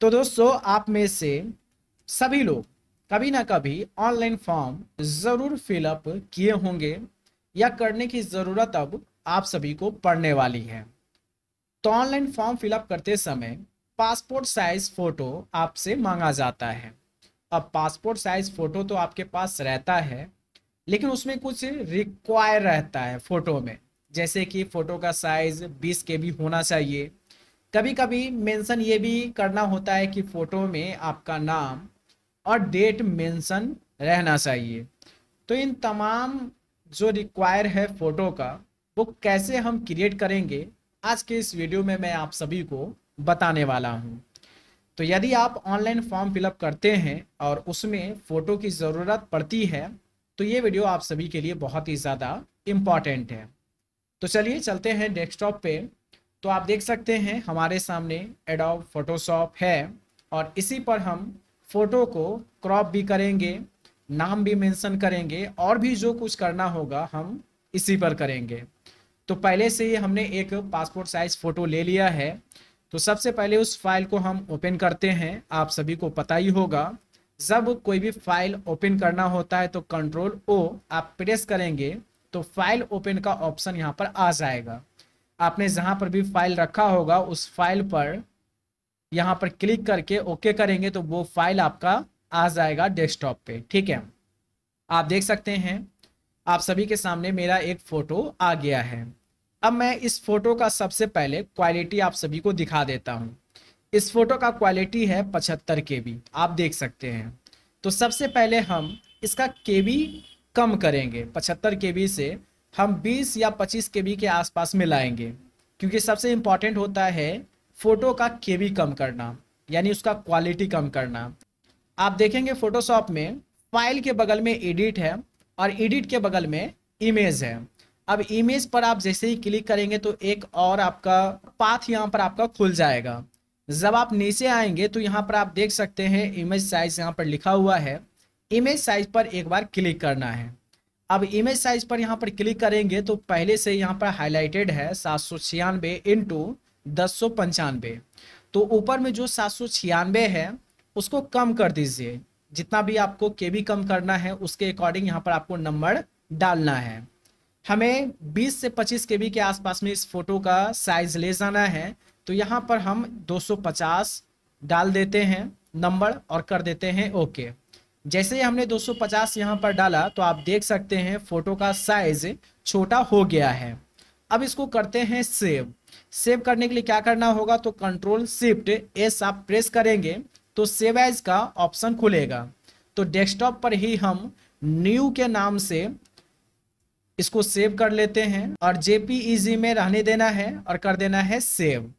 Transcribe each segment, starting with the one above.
तो दोस्तों आप में से सभी लोग कभी ना कभी ऑनलाइन फॉर्म ज़रूर फिलअप किए होंगे या करने की ज़रूरत अब आप सभी को पड़ने वाली है तो ऑनलाइन फॉर्म फिलअप करते समय पासपोर्ट साइज़ फ़ोटो आपसे मांगा जाता है अब पासपोर्ट साइज़ फ़ोटो तो आपके पास रहता है लेकिन उसमें कुछ रिक्वायर रहता है फ़ोटो में जैसे कि फ़ोटो का साइज़ बीस के होना चाहिए कभी कभी मेंशन ये भी करना होता है कि फ़ोटो में आपका नाम और डेट मेंशन रहना चाहिए तो इन तमाम जो रिक्वायर है फ़ोटो का वो कैसे हम क्रिएट करेंगे आज के इस वीडियो में मैं आप सभी को बताने वाला हूँ तो यदि आप ऑनलाइन फॉर्म फिलअप करते हैं और उसमें फ़ोटो की ज़रूरत पड़ती है तो ये वीडियो आप सभी के लिए बहुत ही ज़्यादा इम्पॉर्टेंट है तो चलिए चलते हैं डेस्कटॉप पे तो आप देख सकते हैं हमारे सामने एडोब फोटोशॉप है और इसी पर हम फोटो को क्रॉप भी करेंगे नाम भी मेंशन करेंगे और भी जो कुछ करना होगा हम इसी पर करेंगे तो पहले से ही हमने एक पासपोर्ट साइज फ़ोटो ले लिया है तो सबसे पहले उस फाइल को हम ओपन करते हैं आप सभी को पता ही होगा जब कोई भी फाइल ओपन करना होता है तो कंट्रोल ओ आप प्रेस करेंगे तो फाइल ओपन का ऑप्शन यहाँ पर आ जाएगा आपने जहां पर भी फाइल रखा होगा उस फाइल पर यहाँ पर क्लिक करके ओके करेंगे तो वो फाइल आपका आ जाएगा डेस्कटॉप पे ठीक है आप देख सकते हैं आप सभी के सामने मेरा एक फ़ोटो आ गया है अब मैं इस फ़ोटो का सबसे पहले क्वालिटी आप सभी को दिखा देता हूँ इस फ़ोटो का क्वालिटी है पचहत्तर के आप देख सकते हैं तो सबसे पहले हम इसका के कम करेंगे पचहत्तर के से हम 20 या 25 के के आसपास में लाएंगे क्योंकि सबसे इम्पॉर्टेंट होता है फ़ोटो का के कम करना यानी उसका क्वालिटी कम करना आप देखेंगे फ़ोटोशॉप में फाइल के बगल में एडिट है और एडिट के बगल में इमेज है अब इमेज पर आप जैसे ही क्लिक करेंगे तो एक और आपका पाथ यहाँ पर आपका खुल जाएगा जब आप नीचे आएंगे तो यहाँ पर आप देख सकते हैं इमेज साइज यहाँ पर लिखा हुआ है इमेज साइज पर एक बार क्लिक करना है अब इमेज साइज पर यहाँ पर क्लिक करेंगे तो पहले से यहाँ पर हाईलाइटेड है सात सौ छियानवे इंटू दस सौ पंचानवे तो ऊपर में जो सात सौ छियानवे है उसको कम कर दीजिए जितना भी आपको के बी कम करना है उसके अकॉर्डिंग यहाँ पर आपको नंबर डालना है हमें 20 से 25 के बी के आसपास में इस फोटो का साइज ले जाना है तो यहाँ पर हम 250 डाल देते हैं नंबर और कर देते हैं ओके जैसे ही हमने 250 यहाँ पर डाला तो आप देख सकते हैं फोटो का साइज छोटा हो गया है अब इसको करते हैं सेव सेव करने के लिए क्या करना होगा तो कंट्रोल शिफ्ट एस आप प्रेस करेंगे तो सेव एज का ऑप्शन खुलेगा तो डेस्कटॉप पर ही हम न्यू के नाम से इसको सेव कर लेते हैं और जेपीईजी e में रहने देना है और कर देना है सेव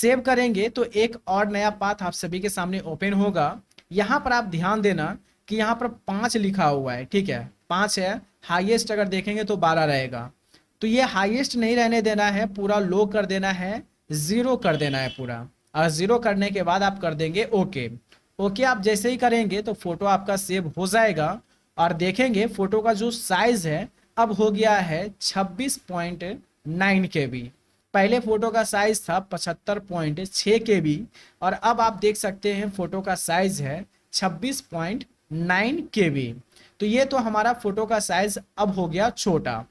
सेव करेंगे तो एक और नया पाथ आप सभी के सामने ओपन होगा यहाँ पर आप ध्यान देना कि यहाँ पर पाँच लिखा हुआ है ठीक है पाँच है हाईएस्ट अगर देखेंगे तो बारह रहेगा तो ये हाईएस्ट नहीं रहने देना है पूरा लो कर देना है ज़ीरो कर देना है पूरा और ज़ीरो करने के बाद आप कर देंगे ओके ओके आप जैसे ही करेंगे तो फ़ोटो आपका सेव हो जाएगा और देखेंगे फ़ोटो का जो साइज़ है अब हो गया है छब्बीस पॉइंट नाइन के बी पहले फ़ोटो का साइज़ था पचहत्तर पॉइंट छः के बी और अब आप देख सकते हैं फ़ोटो का साइज़ है छब्बीस पॉइंट नाइन के तो ये तो हमारा फोटो का साइज अब हो गया छोटा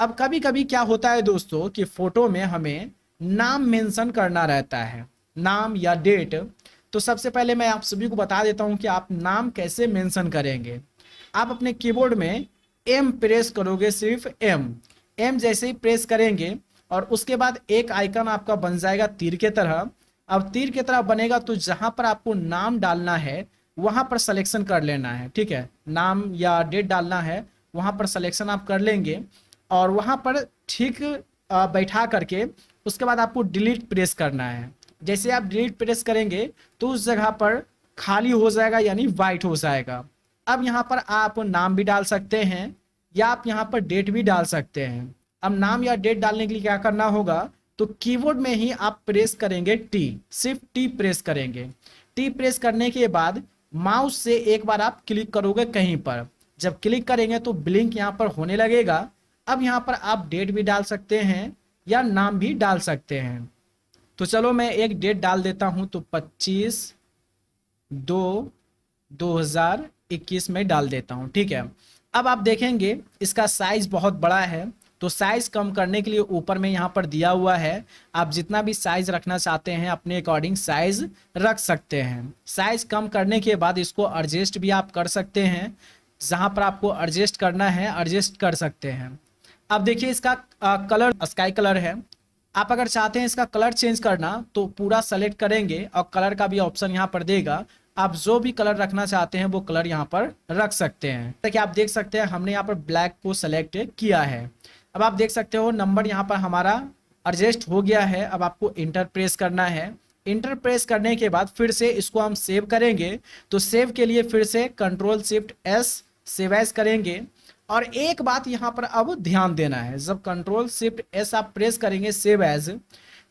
अब कभी कभी क्या होता है दोस्तों कि फोटो में हमें नाम मेंशन करना रहता है नाम या डेट तो सबसे पहले मैं आप सभी को बता देता हूँ कि आप नाम कैसे मेंशन करेंगे आप अपने कीबोर्ड में एम प्रेस करोगे सिर्फ एम एम जैसे ही प्रेस करेंगे और उसके बाद एक आइकन आपका बन जाएगा तीर के तरह अब तीर की तरह बनेगा तो जहाँ पर आपको नाम डालना है वहाँ पर सलेक्शन कर लेना है ठीक है नाम या डेट डालना है वहाँ पर सलेक्शन आप कर लेंगे और वहाँ पर ठीक बैठा करके उसके बाद आपको डिलीट प्रेस करना है जैसे आप डिलीट प्रेस करेंगे तो उस जगह पर खाली हो जाएगा यानी वाइट हो जाएगा अब यहाँ पर आप नाम भी डाल सकते हैं या आप यहाँ पर डेट भी डाल सकते हैं अब नाम या डेट डालने के लिए क्या करना होगा तो कीबोर्ड में ही आप प्रेस करेंगे टी सिर्फ टी प्रेस करेंगे टी प्रेस करने के बाद माउस से एक बार आप क्लिक करोगे कहीं पर जब क्लिक करेंगे तो ब्लिंक यहाँ पर होने लगेगा अब यहाँ पर आप डेट भी डाल सकते हैं या नाम भी डाल सकते हैं तो चलो मैं एक डेट डाल देता हूँ तो 25 दो 2021 में डाल देता हूँ ठीक है अब आप देखेंगे इसका साइज बहुत बड़ा है तो साइज़ कम करने के लिए ऊपर में यहाँ पर दिया हुआ है आप जितना भी साइज़ रखना चाहते हैं अपने अकॉर्डिंग साइज़ रख सकते हैं साइज़ कम करने के बाद इसको एडजस्ट भी आप कर सकते हैं जहाँ पर आपको एडजस्ट करना है एडजस्ट कर सकते हैं अब देखिए इसका कलर स्काई कलर है आप अगर चाहते हैं इसका कलर चेंज करना तो पूरा सेलेक्ट करेंगे और कलर का भी ऑप्शन यहाँ पर देगा आप जो भी कलर रखना चाहते हैं वो कलर यहाँ पर रख सकते हैं ताकि आप देख सकते हैं हमने यहाँ पर ब्लैक को सेलेक्ट किया है अब आप देख सकते हो नंबर यहाँ पर हमारा एडजस्ट हो गया है अब आपको इंटर प्रेस करना है इंटर प्रेस करने के बाद फिर से इसको हम सेव करेंगे तो सेव के लिए फिर से control shift S save S करेंगे और एक बात यहाँ पर अब ध्यान देना है जब कंट्रोल शिफ्ट एस आप प्रेस करेंगे सेव एज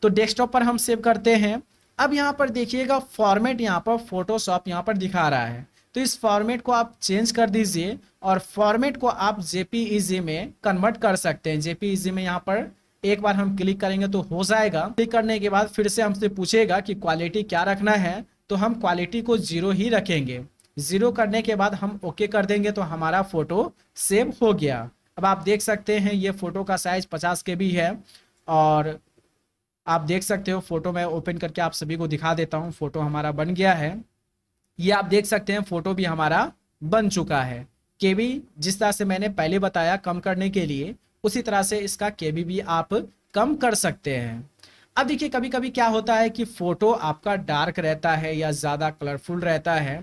तो डेस्कटॉप पर हम सेव करते हैं अब यहाँ पर देखिएगा फॉर्मेट यहाँ पर फोटोशॉप यहाँ पर दिखा रहा है तो इस फॉर्मेट को आप चेंज कर दीजिए और फॉर्मेट को आप जेपीईजी में कन्वर्ट कर सकते हैं जेपीईजी में यहाँ पर एक बार हम क्लिक करेंगे तो हो जाएगा क्लिक करने के बाद फिर से हमसे पूछेगा कि क्वालिटी क्या रखना है तो हम क्वालिटी को जीरो ही रखेंगे जीरो करने के बाद हम ओके कर देंगे तो हमारा फोटो सेव हो गया अब आप देख सकते हैं ये फोटो का साइज पचास के भी है और आप देख सकते हो फोटो मैं ओपन करके आप सभी को दिखा देता हूँ फोटो हमारा बन गया है ये आप देख सकते हैं फोटो भी हमारा बन चुका है भी जिस तरह से मैंने पहले बताया कम करने के लिए उसी तरह से इसका केबी भी आप कम कर सकते हैं अब देखिए कभी कभी क्या होता है कि फोटो आपका डार्क रहता है या ज़्यादा कलरफुल रहता है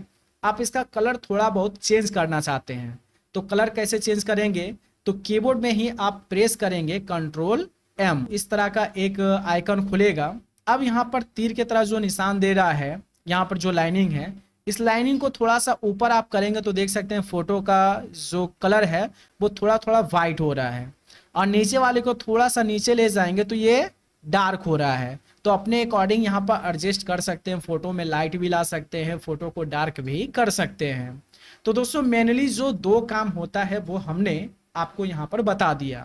आप इसका कलर थोड़ा बहुत चेंज करना चाहते हैं तो कलर कैसे चेंज करेंगे तो कीबोर्ड में ही आप प्रेस करेंगे कंट्रोल एम इस तरह का एक आइकन खुलेगा अब यहाँ पर तीर के तरह जो निशान दे रहा है यहाँ पर जो लाइनिंग है इस लाइनिंग को थोड़ा सा ऊपर आप करेंगे तो देख सकते हैं फोटो का जो कलर है वो थोड़ा थोड़ा वाइट हो रहा है और नीचे वाले को थोड़ा सा नीचे ले जाएंगे तो ये डार्क हो रहा है तो अपने अकॉर्डिंग यहाँ पर एडजस्ट कर सकते हैं फोटो में लाइट भी ला सकते हैं फोटो को डार्क भी कर सकते हैं तो दोस्तों मेनली जो दो काम होता है वो हमने आपको यहाँ पर बता दिया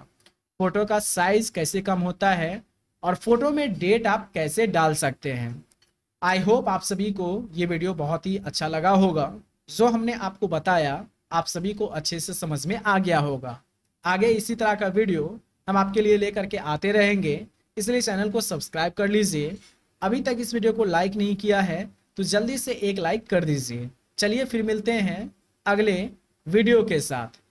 फोटो का साइज कैसे कम होता है और फोटो में डेट आप कैसे डाल सकते हैं आई होप आप सभी को ये वीडियो बहुत ही अच्छा लगा होगा जो हमने आपको बताया आप सभी को अच्छे से समझ में आ गया होगा आगे इसी तरह का वीडियो हम आपके लिए लेकर के आते रहेंगे इसलिए चैनल को सब्सक्राइब कर लीजिए अभी तक इस वीडियो को लाइक नहीं किया है तो जल्दी से एक लाइक कर दीजिए चलिए फिर मिलते हैं अगले वीडियो के साथ